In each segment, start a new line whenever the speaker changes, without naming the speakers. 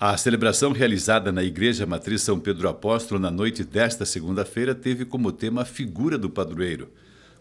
A celebração realizada na Igreja Matriz São Pedro Apóstolo na noite desta segunda-feira teve como tema a figura do padroeiro.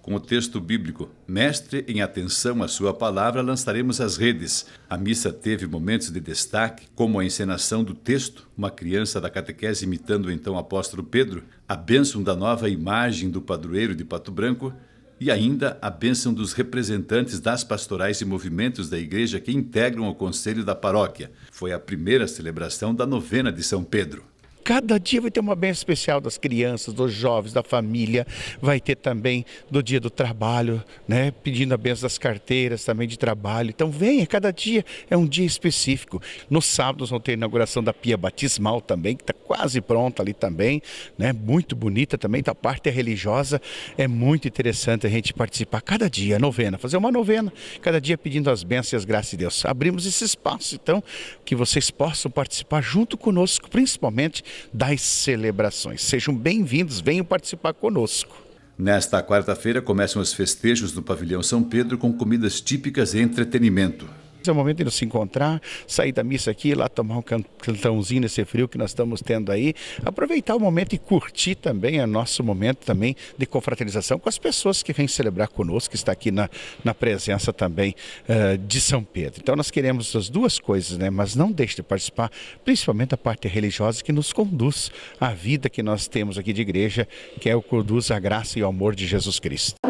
Com o texto bíblico Mestre, em atenção à sua palavra, lançaremos as redes. A missa teve momentos de destaque, como a encenação do texto, uma criança da catequese imitando então o apóstolo Pedro, a bênção da nova imagem do padroeiro de Pato Branco, e ainda a bênção dos representantes das pastorais e movimentos da igreja que integram o conselho da paróquia. Foi a primeira celebração da novena de São Pedro.
Cada dia vai ter uma benção especial das crianças, dos jovens, da família. Vai ter também do dia do trabalho, né? Pedindo a benção das carteiras também de trabalho. Então venha, cada dia é um dia específico. No sábado vão ter a inauguração da pia batismal também, que está quase pronta ali também, né? Muito bonita também, da então parte é religiosa. É muito interessante a gente participar cada dia, novena, fazer uma novena, cada dia pedindo as bênçãos e as graças de Deus. Abrimos esse espaço, então, que vocês possam participar junto conosco, principalmente das celebrações. Sejam bem-vindos, venham participar
conosco. Nesta quarta-feira começam os festejos no Pavilhão São Pedro com comidas típicas e entretenimento
é o momento de nos encontrar, sair da missa aqui, lá tomar um cantãozinho nesse frio que nós estamos tendo aí, aproveitar o momento e curtir também, é nosso momento também de confraternização com as pessoas que vêm celebrar conosco, que está aqui na, na presença também uh, de São Pedro. Então nós queremos as duas coisas, né? mas não deixe de participar, principalmente a parte religiosa que nos conduz à vida que nós temos aqui de igreja, que é o conduz à graça e ao amor de Jesus Cristo.